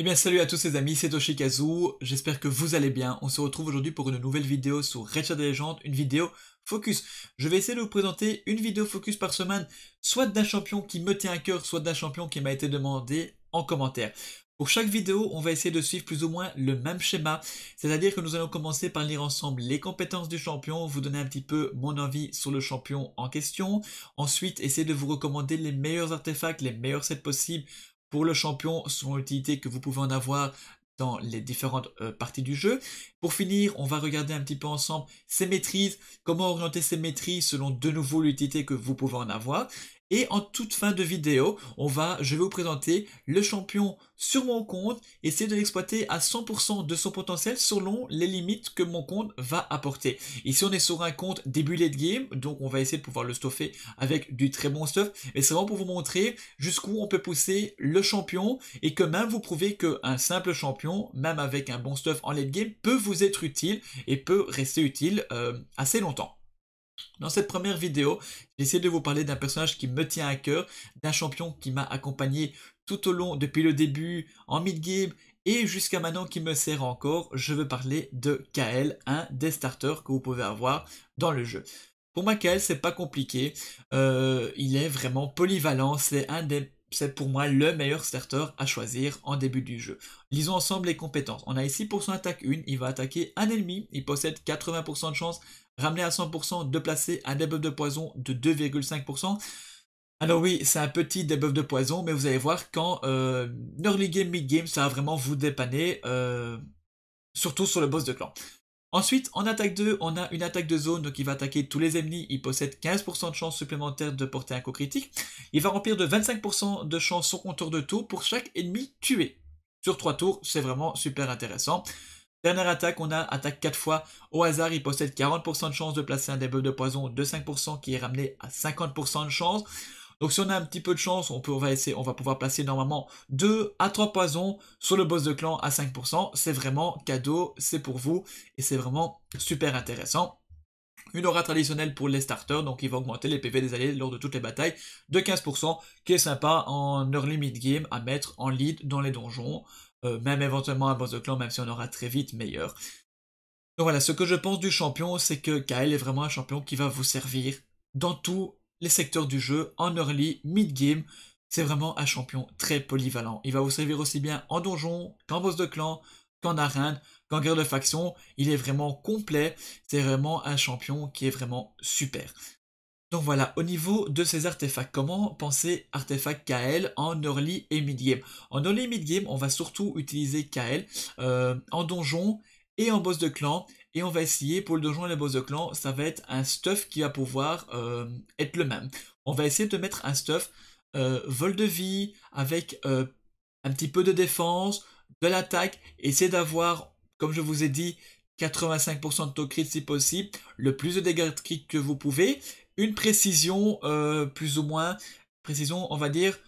Eh bien salut à tous les amis, c'est Toshikazu, j'espère que vous allez bien. On se retrouve aujourd'hui pour une nouvelle vidéo sur Red des légendes, une vidéo focus. Je vais essayer de vous présenter une vidéo focus par semaine, soit d'un champion qui me tient à cœur, soit d'un champion qui m'a été demandé en commentaire. Pour chaque vidéo, on va essayer de suivre plus ou moins le même schéma, c'est-à-dire que nous allons commencer par lire ensemble les compétences du champion, vous donner un petit peu mon envie sur le champion en question, ensuite essayer de vous recommander les meilleurs artefacts, les meilleurs sets possibles pour le champion selon l'utilité que vous pouvez en avoir dans les différentes euh, parties du jeu. Pour finir, on va regarder un petit peu ensemble ses maîtrises, comment orienter ses maîtrises selon de nouveau l'utilité que vous pouvez en avoir. Et en toute fin de vidéo, on va, je vais vous présenter le champion sur mon compte, essayer de l'exploiter à 100% de son potentiel selon les limites que mon compte va apporter. Ici, on est sur un compte début de game, donc on va essayer de pouvoir le stoffer avec du très bon stuff. Mais c'est vraiment pour vous montrer jusqu'où on peut pousser le champion et que même vous prouvez qu'un simple champion, même avec un bon stuff en late game, peut vous être utile et peut rester utile euh, assez longtemps. Dans cette première vidéo, j'essaie de vous parler d'un personnage qui me tient à cœur, d'un champion qui m'a accompagné tout au long, depuis le début, en mid-game et jusqu'à maintenant qui me sert encore. Je veux parler de Kael, un des starters que vous pouvez avoir dans le jeu. Pour moi, KL, c'est pas compliqué. Euh, il est vraiment polyvalent. C'est un des c'est pour moi le meilleur starter à choisir en début du jeu. Lisons ensemble les compétences. On a ici pour son attaque 1, il va attaquer un ennemi, il possède 80% de chance, ramené à 100% de placer un debuff de poison de 2,5%. Alors oui, c'est un petit debuff de poison, mais vous allez voir quand euh, early game, mid game, ça va vraiment vous dépanner, euh, surtout sur le boss de clan. Ensuite, en attaque 2, on a une attaque de zone, donc il va attaquer tous les ennemis, il possède 15% de chance supplémentaire de porter un coup critique. Il va remplir de 25% de chance son contour de tour pour chaque ennemi tué. Sur 3 tours, c'est vraiment super intéressant. Dernière attaque, on a attaque 4 fois. Au hasard, il possède 40% de chance de placer un débuff de poison de 5% qui est ramené à 50% de chance. Donc si on a un petit peu de chance, on, peut, va, essayer, on va pouvoir placer normalement 2 à 3 poisons sur le boss de clan à 5%. C'est vraiment cadeau, c'est pour vous et c'est vraiment super intéressant. Une aura traditionnelle pour les starters, donc il va augmenter les PV des alliés lors de toutes les batailles de 15%, qui est sympa en early mid-game à mettre en lead dans les donjons, euh, même éventuellement un boss de clan, même si on aura très vite meilleur. Donc voilà, ce que je pense du champion, c'est que Kael est vraiment un champion qui va vous servir dans tout les secteurs du jeu en early, mid-game. C'est vraiment un champion très polyvalent. Il va vous servir aussi bien en donjon qu'en boss de clan, qu'en arène, qu'en guerre de faction. Il est vraiment complet. C'est vraiment un champion qui est vraiment super. Donc voilà, au niveau de ces artefacts, comment penser artefacts KL en early et mid-game En early et mid-game, on va surtout utiliser KL euh, en donjon et en boss de clan et on va essayer pour le donjon et la boss de clan, ça va être un stuff qui va pouvoir euh, être le même. On va essayer de mettre un stuff euh, vol de vie avec euh, un petit peu de défense, de l'attaque, Essayez d'avoir, comme je vous ai dit, 85% de taux crit si possible, le plus de dégâts de crit que vous pouvez, une précision plus ou moins, précision on va dire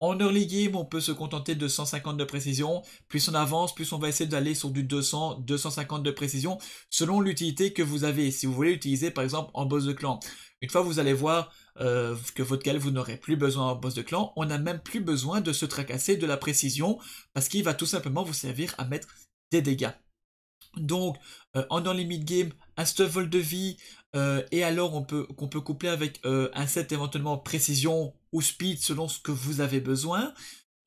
en early game, on peut se contenter de 150 de précision. Plus on avance, plus on va essayer d'aller sur du 200, 250 de précision, selon l'utilité que vous avez. Si vous voulez utiliser, par exemple, en boss de clan. Une fois vous allez voir euh, que votre cal, vous n'aurez plus besoin en boss de clan, on n'a même plus besoin de se tracasser de la précision, parce qu'il va tout simplement vous servir à mettre des dégâts. Donc, euh, en early mid game, un vol de vie, euh, et alors on peut qu'on peut coupler avec un set éventuellement précision ou speed selon ce que vous avez besoin.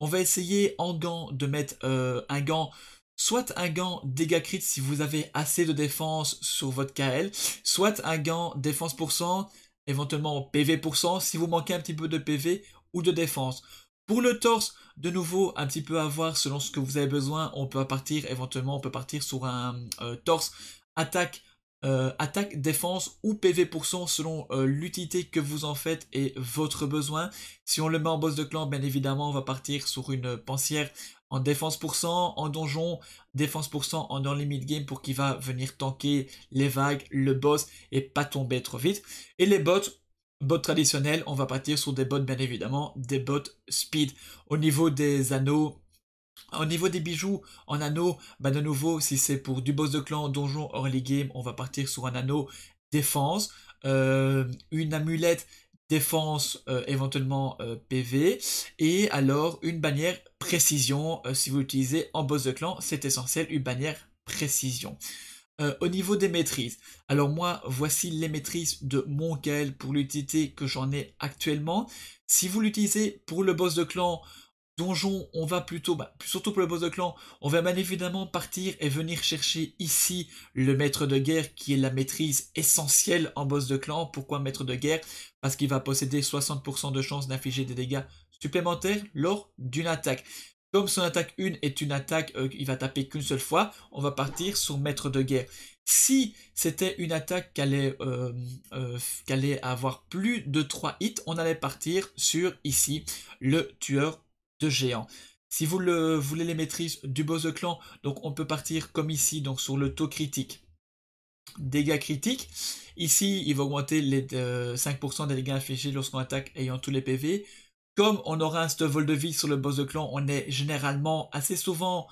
On va essayer en gant de mettre euh, un gant, soit un gant dégâts crit si vous avez assez de défense sur votre KL, soit un gant défense pour cent, éventuellement PV pour cent si vous manquez un petit peu de PV ou de défense. Pour le torse, de nouveau, un petit peu à voir selon ce que vous avez besoin. On peut partir, éventuellement, on peut partir sur un euh, torse attaque euh, attaque, défense ou PV% selon euh, l'utilité que vous en faites et votre besoin. Si on le met en boss de clan, bien évidemment, on va partir sur une pensière en défense cent, en donjon, défense cent en early limit game pour qu'il va venir tanker les vagues, le boss et pas tomber trop vite. Et les bots, bots traditionnels, on va partir sur des bots bien évidemment, des bots speed. Au niveau des anneaux, au niveau des bijoux en anneau, bah, de nouveau, si c'est pour du boss de clan, donjon, early game, on va partir sur un anneau défense, euh, une amulette défense, euh, éventuellement euh, PV, et alors une bannière précision, si vous l'utilisez en boss de clan, c'est essentiel, une bannière précision. au niveau des maîtrises, alors moi, voici les maîtrises de mon pour l'utilité que j'en ai actuellement. Si vous l'utilisez pour le boss de clan, donjon, on va plutôt, bah, surtout pour le boss de clan, on va bien évidemment partir et venir chercher ici le maître de guerre qui est la maîtrise essentielle en boss de clan. Pourquoi maître de guerre Parce qu'il va posséder 60% de chance d'infliger des dégâts supplémentaires lors d'une attaque. Comme son attaque 1 est une attaque, qu'il euh, il va taper qu'une seule fois, on va partir sur maître de guerre. Si c'était une attaque qui allait, euh, euh, avoir plus de 3 hits, on allait partir sur ici le tueur géant. Si vous le voulez les maîtrises du boss de clan, donc on peut partir comme ici, donc sur le taux critique. Dégâts critiques. Ici, il va augmenter les 5% euh, des dégâts infligés lorsqu'on attaque ayant tous les PV. Comme on aura un stuff vol de vie sur le boss de clan, on est généralement assez souvent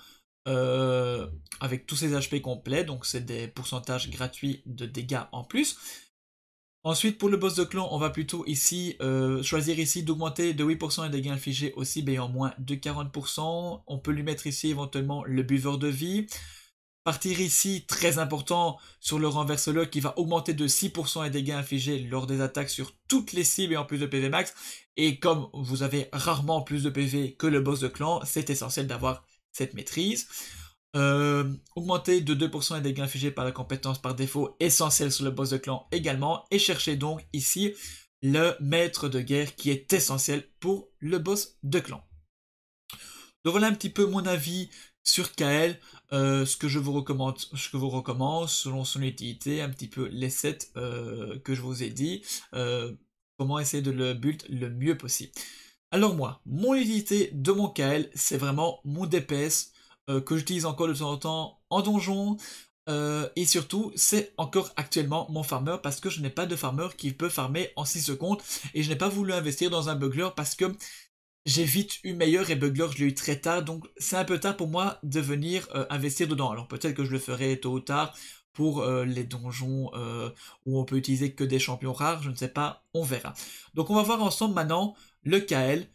euh, avec tous ses HP complets, donc c'est des pourcentages gratuits de dégâts en plus. Ensuite, pour le boss de clan, on va plutôt ici euh, choisir ici d'augmenter de 8% les dégâts infligés aussi, cible en moins de 40%. On peut lui mettre ici éventuellement le buveur de vie. Partir ici, très important, sur le renverse qui va augmenter de 6% les dégâts infligés lors des attaques sur toutes les cibles et en plus de PV max. Et comme vous avez rarement plus de PV que le boss de clan, c'est essentiel d'avoir cette maîtrise. Euh, augmenter de 2% les dégâts infligés par la compétence par défaut essentielle sur le boss de clan également. Et chercher donc ici le maître de guerre qui est essentiel pour le boss de clan. Donc voilà un petit peu mon avis sur KL, euh, ce que je vous recommande, ce que vous selon son utilité, un petit peu les sets euh, que je vous ai dit, comment essayer de le build le mieux possible. Alors moi, mon utilité de mon KL, c'est vraiment mon DPS euh, que j'utilise encore de temps en temps en donjon. Euh, et surtout, c'est encore actuellement mon farmer parce que je n'ai pas de farmer qui peut farmer en 6 secondes et je n'ai pas voulu investir dans un bugler parce que j'ai vite eu meilleur et Bugler je l'ai eu très tard, donc c'est un peu tard pour moi de venir euh, investir dedans. Alors peut-être que je le ferai tôt ou tard pour les donjons où on peut utiliser que des champions rares, je ne sais pas, on verra. Donc on va voir ensemble maintenant le KL,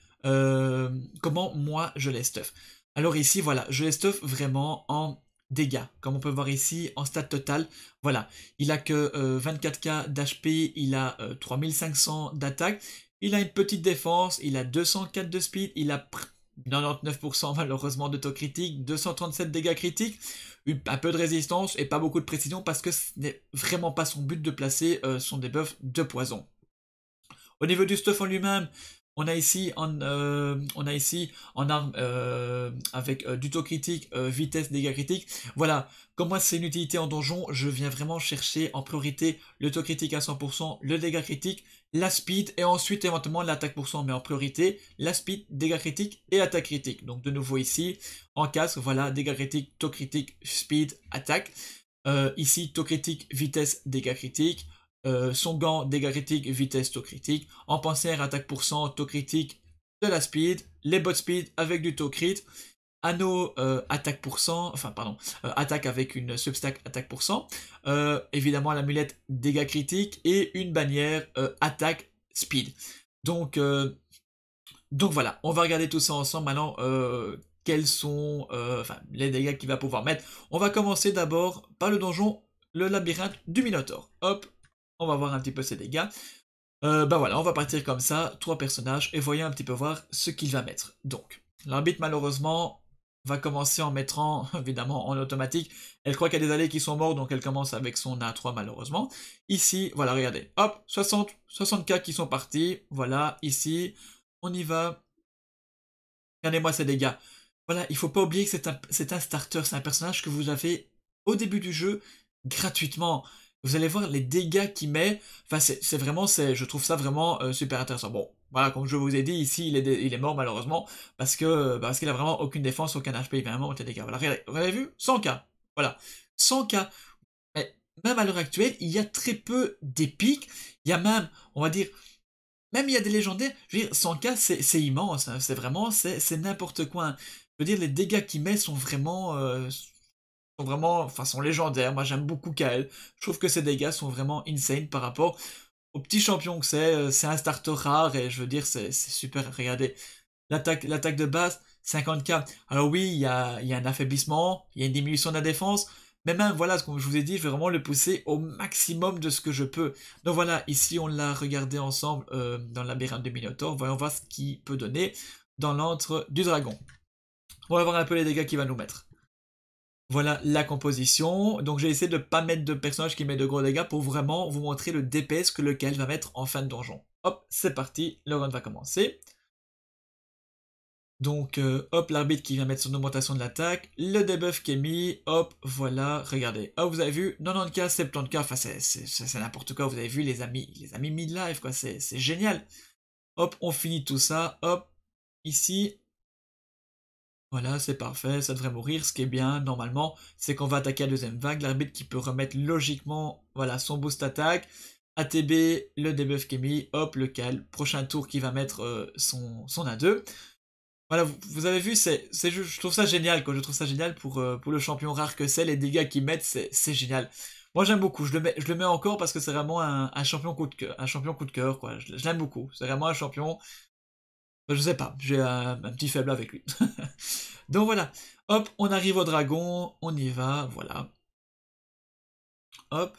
comment moi je les stuff. Alors ici, voilà, je les stuff vraiment en dégâts. Comme on peut voir ici, en stade total, voilà, il a que 24k euh, d'HP, il a 3500 euh, d'attaque, il a une petite défense, il a 204 de speed, il a 99% malheureusement de taux critique, 237 dégâts critiques, un peu de résistance et pas beaucoup de précision parce que ce n'est vraiment pas son but de placer euh, son debuff de poison. Au niveau du stuff en lui-même, on a ici en, euh, on a ici en arme euh, avec euh, du taux critique, vitesse, dégâts critiques. Voilà, comme moi c'est une utilité en donjon, je viens vraiment chercher en priorité le taux critique à 100%, le dégât critique, la speed et ensuite éventuellement l'attaque pour cent, mais en priorité la speed, dégâts critiques et attaque critique. Donc de nouveau ici, en casque, voilà, dégâts critiques, taux critique, speed, attaque. ici, taux critique, vitesse, dégâts critiques. Euh, son gant, dégâts critiques, vitesse, taux critique. En panthère, attaque pour cent, taux critique, de la speed, les bots speed avec du taux crit. Anneau, euh, attaque pour cent, enfin pardon, euh, attaque avec une substack, attaque pour cent. évidemment, l'amulette, dégâts critiques et une bannière, attaque, speed. Donc, donc voilà, on va regarder tout ça ensemble maintenant quels sont les dégâts qu'il va pouvoir mettre. On va commencer d'abord par le donjon, le labyrinthe du Minotaur. Hop, on va voir un petit peu ses dégâts. Euh, bah voilà, on va partir comme ça, trois personnages, et voyons un petit peu voir ce qu'il va mettre. Donc, l'arbitre malheureusement va commencer en mettant, évidemment, en automatique. Elle croit qu'il y a des allées qui sont morts, donc elle commence avec son A3 malheureusement. Ici, voilà, regardez, hop, 60, 60 qui sont partis, voilà, ici, on y va. Regardez-moi ces dégâts. Voilà, il ne faut pas oublier que c'est un starter, c'est un personnage que vous avez au début du jeu gratuitement vous allez voir les dégâts qu'il met. Enfin, c'est vraiment, je trouve ça vraiment euh, super intéressant. Bon, voilà, comme je vous ai dit, ici, il est, mort malheureusement, parce que euh, parce qu'il a vraiment aucune défense, aucun HP, il vient vraiment des dégâts. Voilà, vous avez vu 100k. Voilà, 100k. Mais même à l'heure actuelle, il y a très peu d'épiques. Il y a même, on va dire, même il y a des légendaires. Je veux dire, 100k, c'est immense. Hein. C'est vraiment, c'est n'importe quoi. Hein. Je veux dire, les dégâts qu'il met sont vraiment... Euh, sont vraiment façon légendaire. Moi, j'aime beaucoup Kael. Je trouve que ses dégâts sont vraiment insane par rapport au petit champion que c'est. Euh, c'est un starter rare et je veux dire, c'est super. Regardez, l'attaque de base, 50k. Alors oui, il y a, y a, un affaiblissement, il y a une diminution de la défense, mais même, voilà, ce comme je vous ai dit, je vais vraiment le pousser au maximum de ce que je peux. Donc voilà, ici, on l'a regardé ensemble euh, dans le labyrinthe de Minotaur. Voyons voir ce qu'il peut donner dans l'antre du dragon. On va voir un peu les dégâts qu'il va nous mettre. Voilà la composition. Donc j'ai essayé de ne pas mettre de personnage qui met de gros dégâts pour vraiment vous montrer le DPS que lequel va mettre en fin de donjon. Hop, c'est parti, le run va commencer. Donc euh, hop, l'arbitre qui vient mettre son augmentation de l'attaque, le debuff qui est mis, hop, voilà, regardez. Ah, vous avez vu, 90k, 70k, enfin c'est n'importe quoi, vous avez vu les amis, les amis mid quoi, c'est génial. Hop, on finit tout ça, hop, ici, voilà, c'est parfait, ça devrait mourir. Ce qui est bien, normalement, c'est qu'on va attaquer la deuxième vague. L'arbitre qui peut remettre logiquement voilà, son boost attaque. ATB, le debuff qui mis, hop, le cal. Prochain tour qui va mettre euh, son, son A2. Voilà, vous, avez vu, c'est, je trouve ça génial, quoi. Je trouve ça génial pour, euh, pour le champion rare que c'est. Les dégâts qu'il mettent, c'est, génial. Moi, j'aime beaucoup. Je le, mets, je le mets encore parce que c'est vraiment un, champion coup de cœur, un champion coup de cœur, quoi. je l'aime beaucoup. C'est vraiment un champion je sais pas, j'ai un, petit faible avec lui. Donc voilà, hop, on arrive au dragon, on y va, voilà. Hop,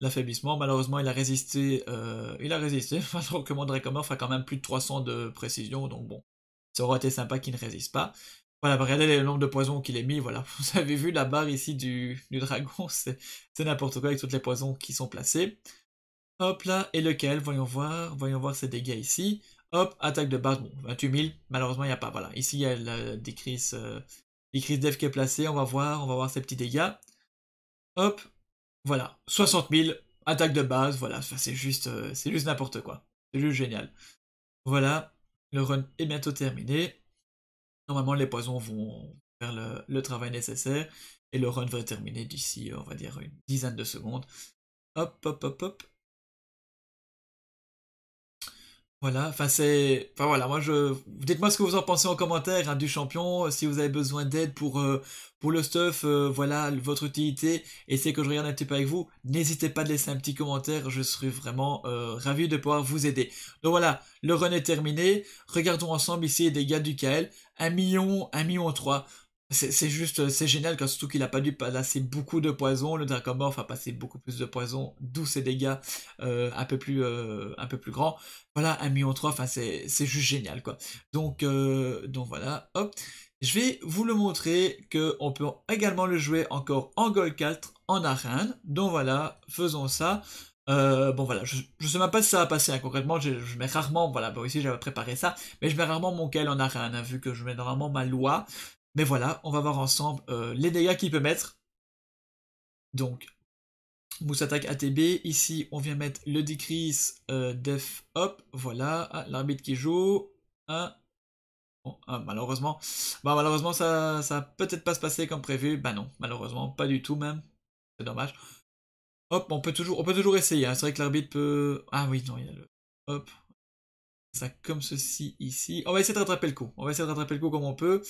l'affaiblissement, malheureusement il a résisté, euh, il a résisté, alors que mon Dracomer a quand même plus de 300 de précision, donc bon, ça aurait été sympa qu'il ne résiste pas. Voilà, regardez le nombre de poisons qu'il est mis, voilà. Vous avez vu la barre ici du, du dragon, c'est n'importe quoi avec toutes les poisons qui sont placés. Hop là, et lequel Voyons voir, voyons voir ses dégâts ici. Hop, attaque de base, bon, 28 000, malheureusement, il n'y a pas. Voilà, ici, il y a la, des crises, euh, des qui est placée, on va voir, on va voir ces petits dégâts. Hop, voilà, 60 000, attaque de base, voilà, ça c'est juste, euh, juste n'importe quoi. C'est juste génial. Voilà, le run est bientôt terminé. Normalement, les poisons vont faire le, le travail nécessaire, et le run va terminer d'ici, on va dire, une dizaine de secondes. Hop, hop, hop, hop. Voilà, enfin c'est, enfin voilà, moi je, dites-moi ce que vous en pensez en commentaire hein, du champion, euh, si vous avez besoin d'aide pour euh, pour le stuff, euh, voilà votre utilité, Et c'est que je regarde un petit peu avec vous. N'hésitez pas à laisser un petit commentaire, je serai vraiment ravi de pouvoir vous aider. Donc voilà, le run est terminé. Regardons ensemble ici les dégâts du KL, 1 million, 1 million 3. C'est juste, euh, c'est génial, quand, surtout qu'il a pas dû passer beaucoup de poison. Le Dracomorph a passé beaucoup plus de poison, d'où ses dégâts euh, un, peu plus, euh, un peu plus grands. Voilà, un million 3, enfin, c'est juste génial, quoi. Donc, donc voilà, hop. Je vais vous le montrer qu'on peut également le jouer encore en Gold 4, en arène. Donc voilà, faisons ça. bon voilà, je, ne sais même pas si ça va passer hein, concrètement, je, mets rarement, voilà, bon ici j'avais préparé ça, mais je mets rarement mon en arène, hein, vu que je mets normalement ma loi, mais voilà, on va voir ensemble euh, les dégâts qu'il peut mettre. Donc, Mousse attaque ATB. Ici, on vient mettre le decrease euh, def hop. Voilà, ah, l'arbitre qui joue. Ah, malheureusement. Bah, malheureusement, ça, ça peut-être pas se passer comme prévu. Bah non, malheureusement, pas du tout même. C'est dommage. Hop, on peut toujours, on peut toujours essayer. Hein. C'est vrai que l'arbitre peut. Ah oui, non, il y a le. Hop. Ça comme ceci ici. On va essayer de rattraper le coup. On va essayer de rattraper le coup comme on peut.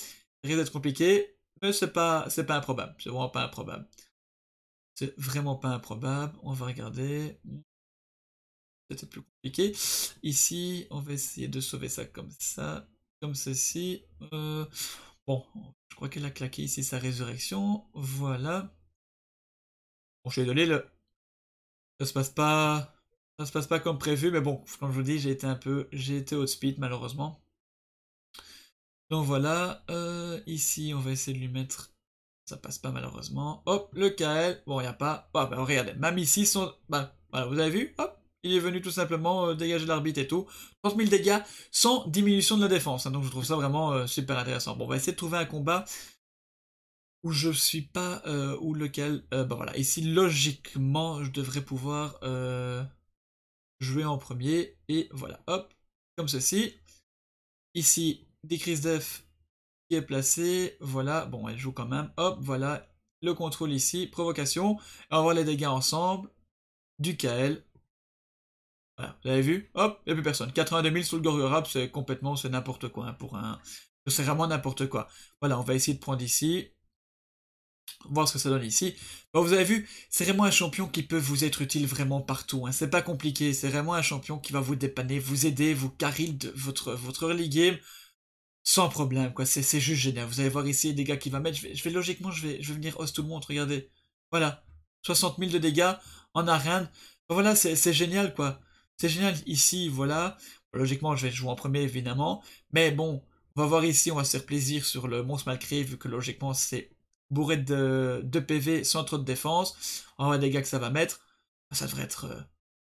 Rien d'être compliqué, mais c'est pas, pas improbable. C'est vraiment pas improbable. C'est vraiment pas improbable. On va regarder. C'était plus compliqué. Ici, on va essayer de sauver ça comme ça, comme ceci. Euh, bon, je crois qu'elle a claqué ici sa résurrection. Voilà. Bon, je suis désolé. le. Ça se passe pas. Ça se passe pas comme prévu, mais bon, comme je vous dis, j'ai été un peu. J'ai été au speed malheureusement. Donc voilà, euh, ici on va essayer de lui mettre... Ça passe pas malheureusement. Hop, le KL. Bon, il a pas... oh regardez, même ici, sont. Bah, voilà, vous avez vu Hop, il est venu tout simplement euh, dégager l'arbitre et tout. 30 000 dégâts sans diminution de la défense. Hein, donc je trouve ça vraiment euh, super intéressant. Bon, on va essayer de trouver un combat où je suis pas... où lequel... bah voilà, ici, logiquement, je devrais pouvoir jouer en premier. Et voilà, hop, comme ceci. Ici, des qui est placé, voilà, bon, elle joue quand même, hop, voilà, le contrôle ici, provocation, on va les dégâts ensemble, du KL, voilà, vous avez vu, hop, il n'y a plus personne, 82 000 sous le Gorgorab, c'est complètement, c'est n'importe quoi, hein, pour un, c'est vraiment n'importe quoi, voilà, on va essayer de prendre ici, voir ce que ça donne ici. vous avez vu, c'est vraiment un champion qui peut vous être utile vraiment partout. Hein. C'est pas compliqué, c'est vraiment un champion qui va vous dépanner, vous aider, vous carry de votre, votre early game. Sans problème, quoi. C'est juste génial. Vous allez voir ici les dégâts qu'il va mettre. Je vais, logiquement, je vais, je vais venir host tout le monde. Regardez. Voilà. 60 000 de dégâts en arène. Voilà, c'est génial, quoi. C'est génial. Ici, voilà. Logiquement, je vais jouer en premier, évidemment. Mais bon, on va voir ici, on va se faire plaisir sur le monstre créé, vu que logiquement, c'est bourré de, de, PV sans trop de défense. On va voir les dégâts que ça va mettre. Ça devrait être... Euh,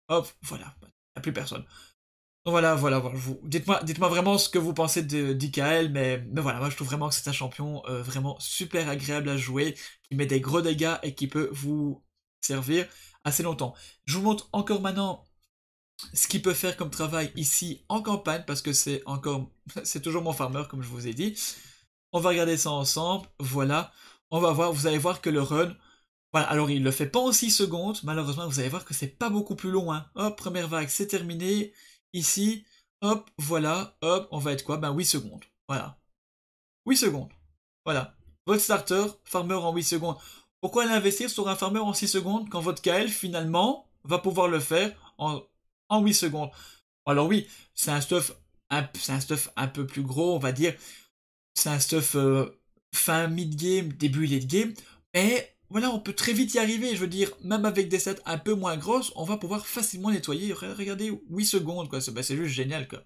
hop, voilà. Il n'y a plus personne. Voilà, voilà, voilà. Dites-moi dites vraiment ce que vous pensez de mais, mais voilà, moi je trouve vraiment que c'est un champion euh, vraiment super agréable à jouer, qui met des gros dégâts et qui peut vous servir assez longtemps. Je vous montre encore maintenant ce qu'il peut faire comme travail ici en campagne, parce que c'est encore, c'est toujours mon farmer comme je vous ai dit. On va regarder ça ensemble, voilà. On va voir, vous allez voir que le run, voilà, alors il le fait pas en 6 secondes, malheureusement vous allez voir que c'est pas beaucoup plus long. Hein. première vague, c'est terminé ici, hop, voilà, hop, on va être quoi Ben 8 secondes, voilà. 8 secondes, voilà. Votre starter, farmer en 8 secondes. Pourquoi l'investir sur un farmer en 6 secondes quand votre KL, finalement, va pouvoir le faire en, 8 secondes Alors oui, c'est un stuff un, un stuff un peu plus gros, on va dire. C'est un stuff euh, fin mid-game, début late-game. Mais voilà, on peut très vite y arriver. Je veux dire, même avec des sets un peu moins grosses, on va pouvoir facilement nettoyer. Regardez, 8 secondes, quoi. Bah, c'est juste génial, quoi.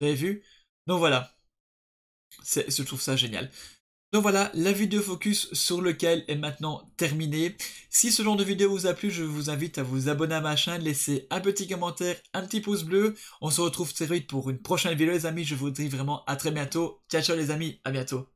Vous avez vu Donc voilà. Je trouve ça génial. Donc voilà, la vidéo focus sur lequel est maintenant terminée. Si ce genre de vidéo vous a plu, je vous invite à vous abonner à ma chaîne, laisser un petit commentaire, un petit pouce bleu. On se retrouve très vite pour une prochaine vidéo les amis. Je vous dis vraiment à très bientôt. Ciao ciao les amis, à bientôt.